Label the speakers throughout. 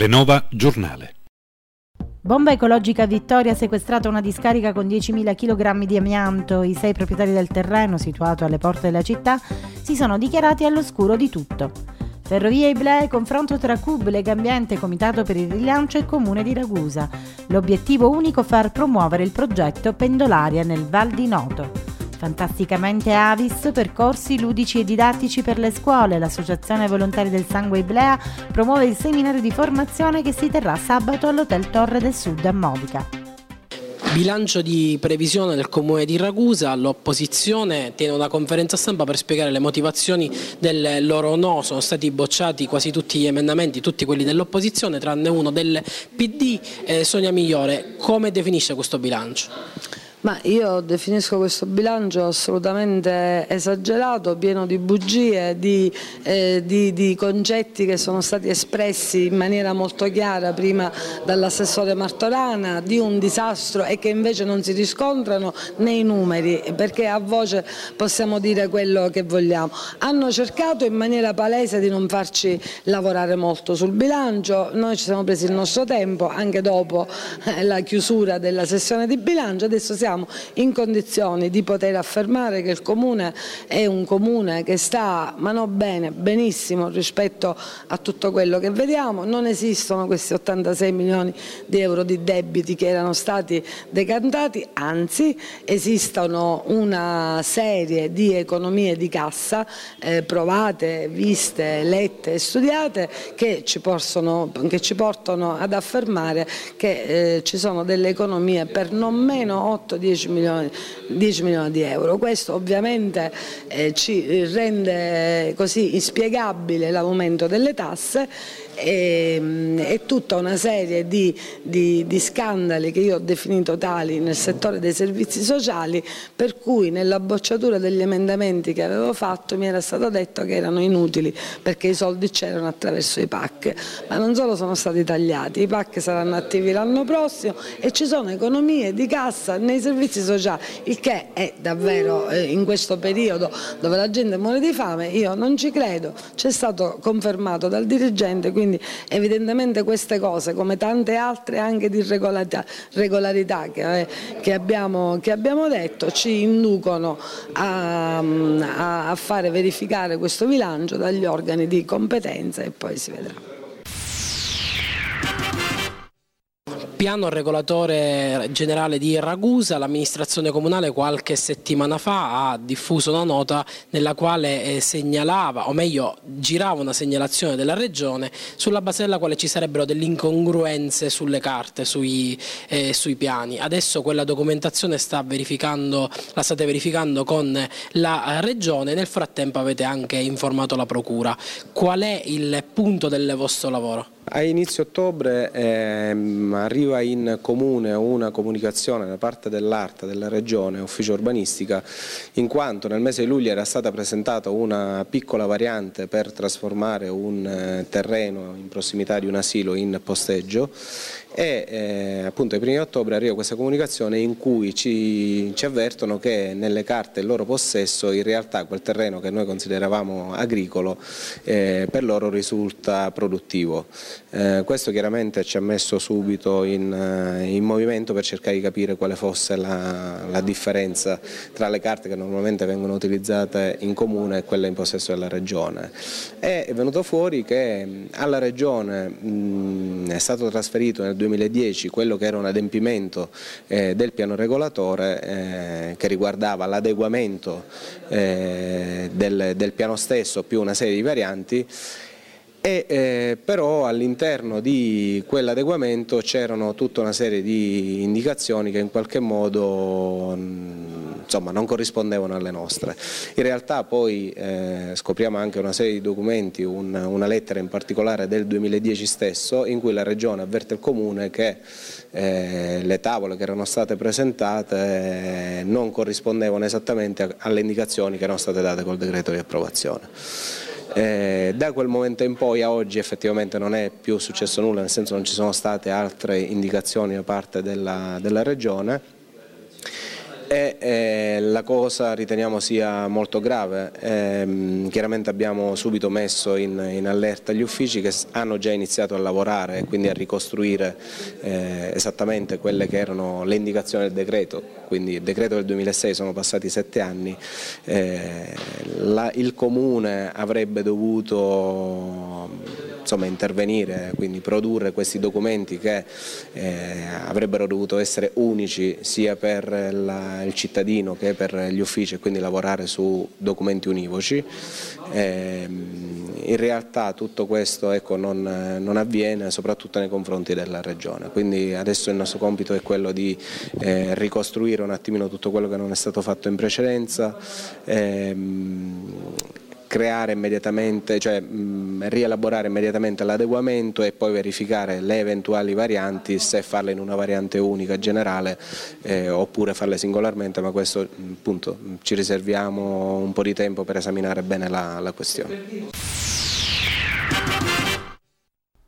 Speaker 1: Telenova Giornale.
Speaker 2: Bomba ecologica Vittoria ha sequestrato una discarica con 10.000 kg di amianto. I sei proprietari del terreno, situato alle porte della città, si sono dichiarati all'oscuro di tutto. Ferrovie Iblei, confronto tra CUB, Lega Ambiente, Comitato per il Rilancio e Comune di Ragusa. L'obiettivo unico è far promuovere il progetto Pendolaria nel Val di Noto. Fantasticamente Avis, percorsi ludici e didattici per le scuole. L'Associazione Volontari del Sangue Iblea promuove il seminario di formazione che si terrà sabato all'Hotel Torre del Sud a Modica.
Speaker 3: Bilancio di previsione del comune di Ragusa, l'opposizione tiene una conferenza stampa per spiegare le motivazioni del loro no, sono stati bocciati quasi tutti gli emendamenti, tutti quelli dell'opposizione tranne uno del PD, eh, Sonia Migliore, come definisce questo bilancio? Ma io definisco questo bilancio assolutamente esagerato, pieno di bugie, di, eh, di, di, concetti che sono stati espressi in maniera molto chiara prima dall'assessore Martorana, di un disastro e che invece non si riscontrano nei numeri, perché a voce possiamo dire quello che vogliamo. Hanno cercato in maniera palese di non farci lavorare molto sul bilancio, noi ci siamo presi il nostro tempo, anche dopo eh, la chiusura della sessione di bilancio, adesso siamo siamo in condizioni di poter affermare che il Comune è un Comune che sta, mano bene, benissimo rispetto a tutto quello che vediamo, non esistono questi 86 milioni di euro di debiti che erano stati decantati, anzi esistono una serie di economie di cassa eh, provate, viste, lette e studiate che ci, possono, che ci portano ad affermare che eh, ci sono delle economie per non meno 8 10 milioni, 10 milioni di euro. Questo ovviamente eh, ci rende così inspiegabile l'aumento delle tasse e, ehm, e tutta una serie di, di, di scandali che io ho definito tali nel settore dei servizi sociali per cui nella bocciatura degli emendamenti che avevo fatto mi era stato detto che erano inutili perché i soldi c'erano attraverso i PAC, ma non solo sono stati tagliati, i PAC saranno attivi l'anno prossimo e ci sono economie di cassa nei servizi sociali, il che è davvero eh, in questo periodo dove la gente muore di fame, io non ci credo, c'è stato confermato dal dirigente, quindi quindi evidentemente queste cose, come tante altre anche di regolarità, regolarità che, eh, che, abbiamo, che, abbiamo, detto, ci inducono a, a fare verificare questo bilancio dagli organi di competenza e poi si vedrà. Piano, regolatore generale di Ragusa, l'amministrazione comunale qualche settimana fa ha diffuso una nota nella quale eh, segnalava, o meglio girava una segnalazione della Regione sulla base della quale ci sarebbero delle incongruenze sulle carte, sui, eh, sui piani. Adesso quella documentazione sta la state verificando con la Regione, nel frattempo avete anche informato la Procura. Qual è il punto del vostro lavoro?
Speaker 4: A inizio ottobre ehm, arriva in comune una comunicazione da parte dell'ARTA della Regione, Ufficio Urbanistica, in quanto nel mese di luglio era stata presentata una piccola variante per trasformare un eh, terreno in prossimità di un asilo in posteggio e eh, appunto ai primi di ottobre arriva questa comunicazione in cui ci, ci avvertono che nelle carte in loro possesso in realtà quel terreno che noi consideravamo agricolo eh, per loro risulta produttivo. Eh, questo chiaramente ci ha messo subito in, eh, in, movimento per cercare di capire quale fosse la, la, differenza tra le carte che normalmente vengono utilizzate in comune e quelle in possesso della Regione. È venuto fuori che alla Regione mh, è stato trasferito nel 2010 quello che era un adempimento eh, del piano regolatore eh, che riguardava l'adeguamento eh, del, del piano stesso più una serie di varianti e, eh, però all'interno di quell'adeguamento c'erano tutta una serie di indicazioni che in qualche modo mm, insomma, non corrispondevano alle nostre. In realtà poi eh, scopriamo anche una serie di documenti, un, una lettera in particolare del 2010 stesso in cui la Regione avverte il Comune che eh, le tavole che erano state presentate eh, non corrispondevano esattamente alle indicazioni che erano state date col decreto di approvazione. Eh, da quel momento in poi a oggi effettivamente non è più successo nulla, nel senso non ci sono state altre indicazioni da parte della, della Regione e eh, la cosa riteniamo sia molto grave. Eh, chiaramente abbiamo subito messo in, in, allerta gli uffici che hanno già iniziato a lavorare e quindi a ricostruire eh, esattamente quelle che erano le indicazioni del decreto, quindi il decreto del 2006 sono passati sette anni, eh, la, il Comune avrebbe dovuto insomma, intervenire, quindi produrre questi documenti che eh, avrebbero dovuto essere unici sia per la, il cittadino che per gli uffici e quindi lavorare su documenti univoci. Eh, in realtà tutto questo ecco, non, non, avviene soprattutto nei confronti della Regione, quindi adesso il nostro compito è quello di eh, ricostruire un attimino tutto quello che non è stato fatto in precedenza. Ehm, creare immediatamente, cioè mh, rielaborare immediatamente l'adeguamento e poi verificare le eventuali varianti, se farle in una variante unica generale eh, oppure farle singolarmente, ma questo appunto ci riserviamo un po' di tempo per esaminare bene la, la questione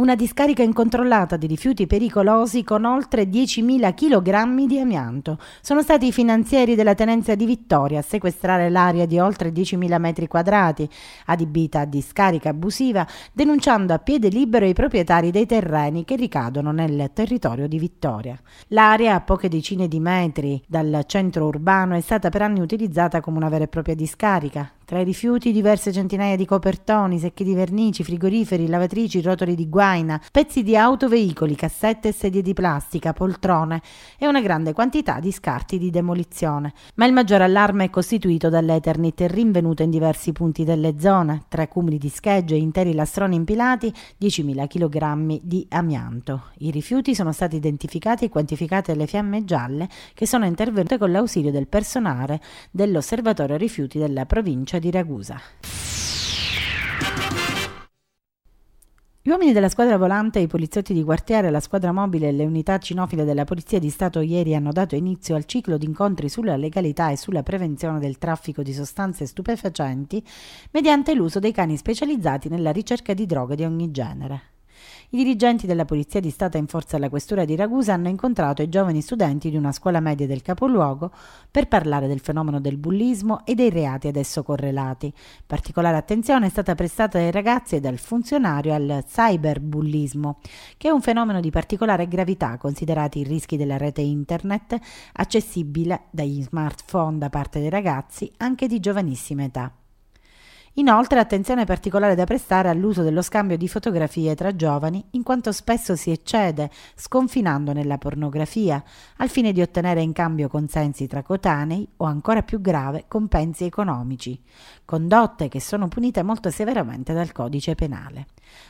Speaker 2: una discarica incontrollata di rifiuti pericolosi con oltre 10.000 kg di amianto. Sono stati i finanzieri della tenenza di Vittoria a sequestrare l'area di oltre 10.000 metri quadrati, adibita a discarica abusiva, denunciando a piede libero i proprietari dei terreni che ricadono nel territorio di Vittoria. L'area, a poche decine di metri dal centro urbano, è stata per anni utilizzata come una vera e propria discarica, tra i rifiuti diverse centinaia di copertoni, secchi di vernici, frigoriferi, lavatrici, rotoli di guaina, pezzi di auto, veicoli, cassette e sedie di plastica, poltrone e una grande quantità di scarti di demolizione. Ma il maggior allarme è costituito dall'Eternit rinvenuta in diversi punti delle zone, tra cumuli di schegge e interi lastroni impilati, 10.000 kg di amianto. I rifiuti sono stati identificati e quantificati alle fiamme gialle che sono intervenute con l'ausilio del personale dell'Osservatorio Rifiuti della provincia di Ragusa. Gli uomini della squadra volante, i poliziotti di quartiere, la squadra mobile e le unità cinofile della Polizia di Stato ieri hanno dato inizio al ciclo di incontri sulla legalità e sulla prevenzione del traffico di sostanze stupefacenti mediante l'uso dei cani specializzati nella ricerca di droghe di ogni genere. I dirigenti della Polizia di Stato in forza alla Questura di Ragusa hanno incontrato i giovani studenti di una scuola media del capoluogo per parlare del fenomeno del bullismo e dei reati ad esso correlati. Particolare attenzione è stata prestata dai ragazzi e dal funzionario al cyberbullismo, che è un fenomeno di particolare gravità considerati i rischi della rete internet accessibile dagli smartphone da parte dei ragazzi anche di giovanissima età. Inoltre attenzione particolare da prestare all'uso dello scambio di fotografie tra giovani, in quanto spesso si eccede, sconfinando nella pornografia, al fine di ottenere in cambio consensi tra cotanei o ancora più grave compensi economici, condotte che sono punite molto severamente dal codice penale.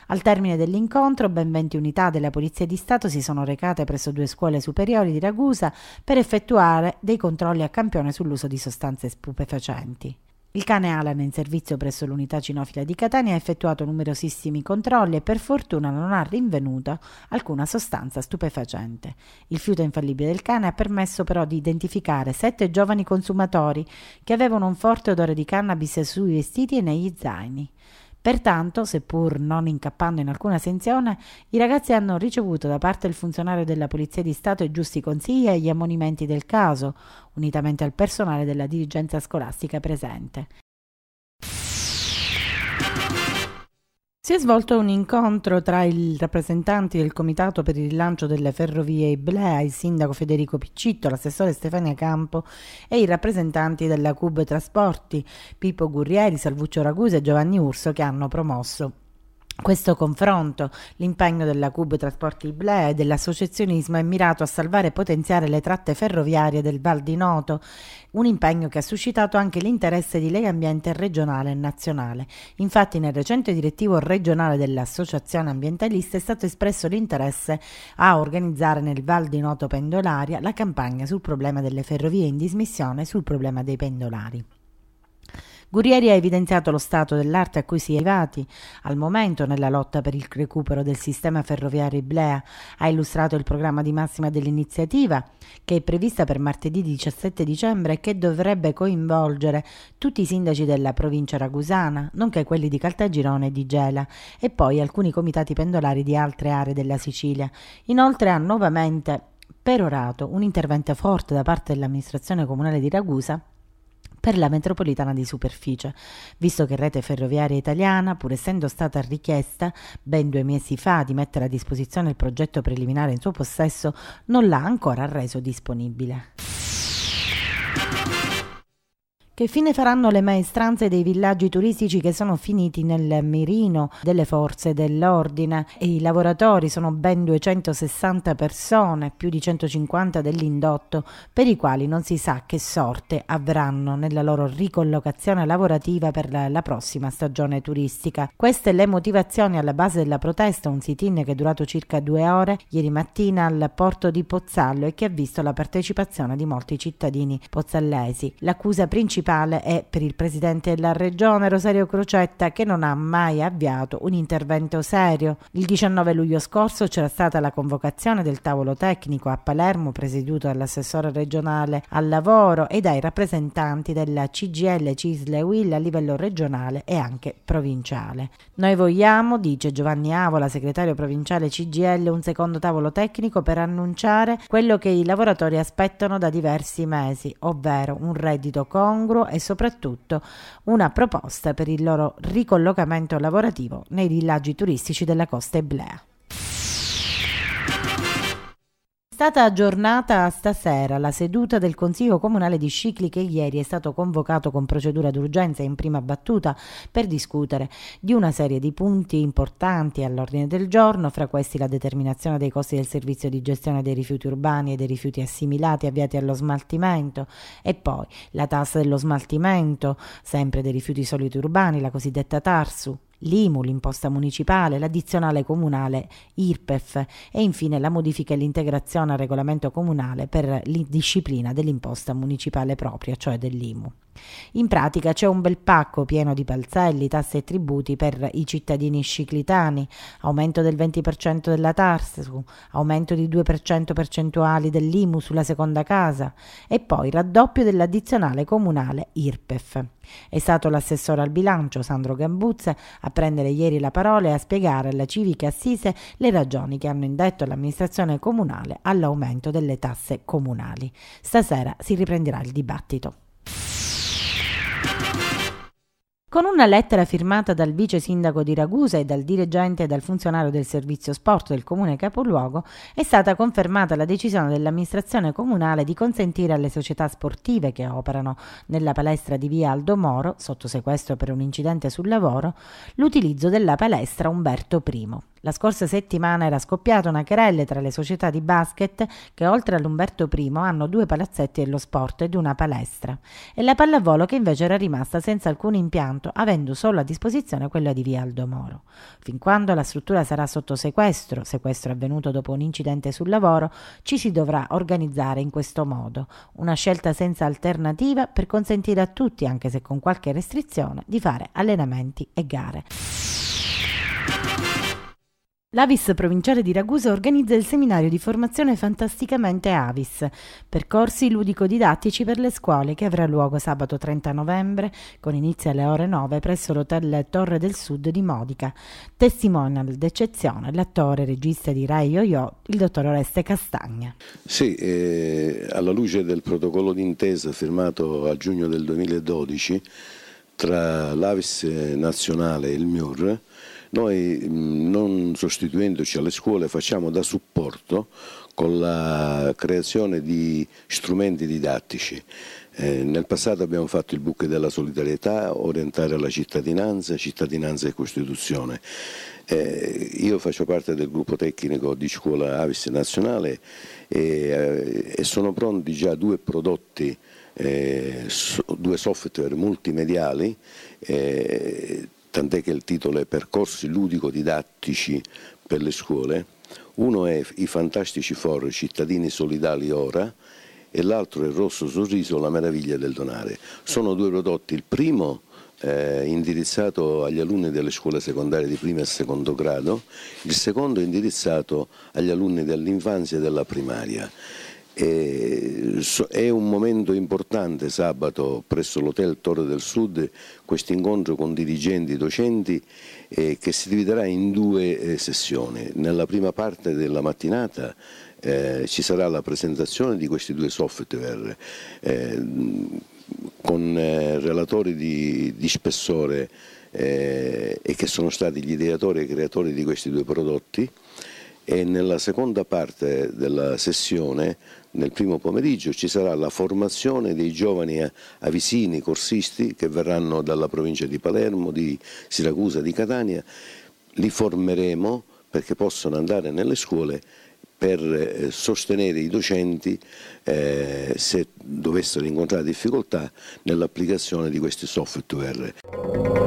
Speaker 2: Al termine dell'incontro ben 20 unità della Polizia di Stato si sono recate presso due scuole superiori di Ragusa per effettuare dei controlli a campione sull'uso di sostanze stupefacenti. Il cane Alan in servizio presso l'unità cinofila di Catania ha effettuato numerosissimi controlli e per fortuna non ha rinvenuto alcuna sostanza stupefacente. Il fiuto infallibile del cane ha permesso però di identificare sette giovani consumatori che avevano un forte odore di cannabis sui vestiti e negli zaini. Pertanto, seppur non incappando in alcuna sanzione, i ragazzi hanno ricevuto da parte del funzionario della Polizia di Stato i giusti consigli e gli ammonimenti del caso, unitamente al personale della dirigenza scolastica presente. Si è svolto un incontro tra i rappresentanti del Comitato per il rilancio delle ferrovie Iblea, il sindaco Federico Piccitto, l'assessore Stefania Campo e i rappresentanti della CUB Trasporti, Pippo Gurrieri, Salvuccio Ragusa e Giovanni Urso, che hanno promosso questo confronto, l'impegno della CUB Trasporti Ble e dell'associazionismo è mirato a salvare e potenziare le tratte ferroviarie del Val di Noto, un impegno che ha suscitato anche l'interesse di lei Ambiente regionale e nazionale. Infatti nel recente direttivo regionale dell'Associazione Ambientalista è stato espresso l'interesse a organizzare nel Val di Noto pendolaria la campagna sul problema delle ferrovie in dismissione e sul problema dei pendolari. Gurieri ha evidenziato lo stato dell'arte a cui si è arrivati al momento nella lotta per il recupero del sistema ferroviario Iblea, ha illustrato il programma di massima dell'iniziativa che è prevista per martedì 17 dicembre e che dovrebbe coinvolgere tutti i sindaci della provincia ragusana, nonché quelli di Caltagirone e di Gela e poi alcuni comitati pendolari di altre aree della Sicilia. Inoltre ha nuovamente perorato un intervento forte da parte dell'amministrazione comunale di Ragusa per la metropolitana di superficie, visto che Rete Ferroviaria Italiana, pur essendo stata richiesta ben due mesi fa di mettere a disposizione il progetto preliminare in suo possesso, non l'ha ancora reso disponibile. Che fine faranno le maestranze dei villaggi turistici che sono finiti nel mirino delle forze dell'ordine? E I lavoratori sono ben 260 persone, più di 150 dell'indotto, per i quali non si sa che sorte avranno nella loro ricollocazione lavorativa per la, la prossima stagione turistica. Queste le motivazioni alla base della protesta, un sit-in che è durato circa due ore ieri mattina al porto di Pozzallo e che ha visto la partecipazione di molti cittadini pozzallesi. L'accusa principale principale è per il presidente della regione Rosario Crocetta che non ha mai avviato un intervento serio. Il 19 luglio scorso c'era stata la convocazione del tavolo tecnico a Palermo presieduto dall'assessore regionale al lavoro e dai rappresentanti della CGL, Cisle Will a livello regionale e anche provinciale. Noi vogliamo, dice Giovanni Avola, segretario provinciale CGL, un secondo tavolo tecnico per annunciare quello che i lavoratori aspettano da diversi mesi, ovvero un reddito congruo euro e soprattutto una proposta per il loro ricollocamento lavorativo nei villaggi turistici della costa eblea. stata aggiornata stasera la seduta del Consiglio Comunale di Scicli che ieri è stato convocato con procedura d'urgenza in prima battuta per discutere di una serie di punti importanti all'ordine del giorno, fra questi la determinazione dei costi del servizio di gestione dei rifiuti urbani e dei rifiuti assimilati avviati allo smaltimento e poi la tassa dello smaltimento, sempre dei rifiuti soliti urbani, la cosiddetta TARSU, l'IMU, l'imposta municipale, l'addizionale comunale IRPEF e infine la modifica e l'integrazione al regolamento comunale per la disciplina dell'imposta municipale propria, cioè dell'IMU. In pratica c'è un bel pacco pieno di palzelli, tasse e tributi per i cittadini sciclitani, aumento del 20% della TARSU, aumento di 2% percentuali dell'IMU sulla seconda casa e poi raddoppio dell'addizionale comunale IRPEF. È stato l'assessore al bilancio Sandro Gambuzza a prendere ieri la parola e a spiegare alla civica assise le ragioni che hanno indetto l'amministrazione comunale all'aumento delle tasse comunali. Stasera si riprenderà il dibattito. Con una lettera firmata dal vice sindaco di Ragusa e dal dirigente e dal funzionario del servizio sport del comune capoluogo è stata confermata la decisione dell'amministrazione comunale di consentire alle società sportive che operano nella palestra di via Aldo Moro, sotto sequestro per un incidente sul lavoro, l'utilizzo della palestra Umberto I. La scorsa settimana era scoppiata una querelle tra le società di basket che oltre all'Umberto I hanno due palazzetti dello sport ed una palestra e la pallavolo che invece era rimasta senza alcun impianto avendo solo a disposizione quella di via Aldo Moro. Fin quando la struttura sarà sotto sequestro, sequestro avvenuto dopo un incidente sul lavoro, ci si dovrà organizzare in questo modo, una scelta senza alternativa per consentire a tutti, anche se con qualche restrizione, di fare allenamenti e gare. L'Avis provinciale di Ragusa organizza il seminario di formazione Fantasticamente Avis, percorsi ludico-didattici per le scuole che avrà luogo sabato 30 novembre con inizio alle ore 9 presso l'hotel Torre del Sud di Modica. Testimonial d'eccezione l'attore e regista di Rai Yo-Yo, il dottor Oreste Castagna.
Speaker 1: Sì, eh, alla luce del protocollo d'intesa firmato a giugno del 2012 tra l'Avis nazionale e il MIUR, noi mm, non sostituendoci alle scuole facciamo da supporto con la creazione di strumenti didattici. Eh, nel passato abbiamo fatto il book della solidarietà, orientare alla cittadinanza, cittadinanza e Costituzione. Eh, io faccio parte del gruppo tecnico di scuola Avis Nazionale e, eh, e sono pronti già due prodotti, eh, so, due software multimediali eh, tant'è che il titolo è Percorsi ludico-didattici per le scuole. Uno è I fantastici for, cittadini solidali ora, e l'altro è il Rosso Sorriso, la meraviglia del donare. Sono due prodotti, il primo eh, indirizzato agli alunni delle scuole secondarie di primo e secondo grado, il secondo è indirizzato agli alunni dell'infanzia e della primaria è un momento importante sabato presso l'Hotel Torre del Sud questo incontro con dirigenti e docenti eh, che si dividerà in due eh, sessioni. Nella prima parte della mattinata eh, ci sarà la presentazione di questi due software con relatori di, di spessore e che sono stati gli ideatori e creatori di questi due prodotti e nella seconda parte della sessione, nel primo pomeriggio, ci sarà la formazione dei giovani avisini corsisti che verranno dalla provincia di Palermo, di Siracusa, di Catania. Li formeremo perché possono andare nelle scuole per eh, sostenere i docenti eh, se dovessero incontrare difficoltà nell'applicazione di questi software.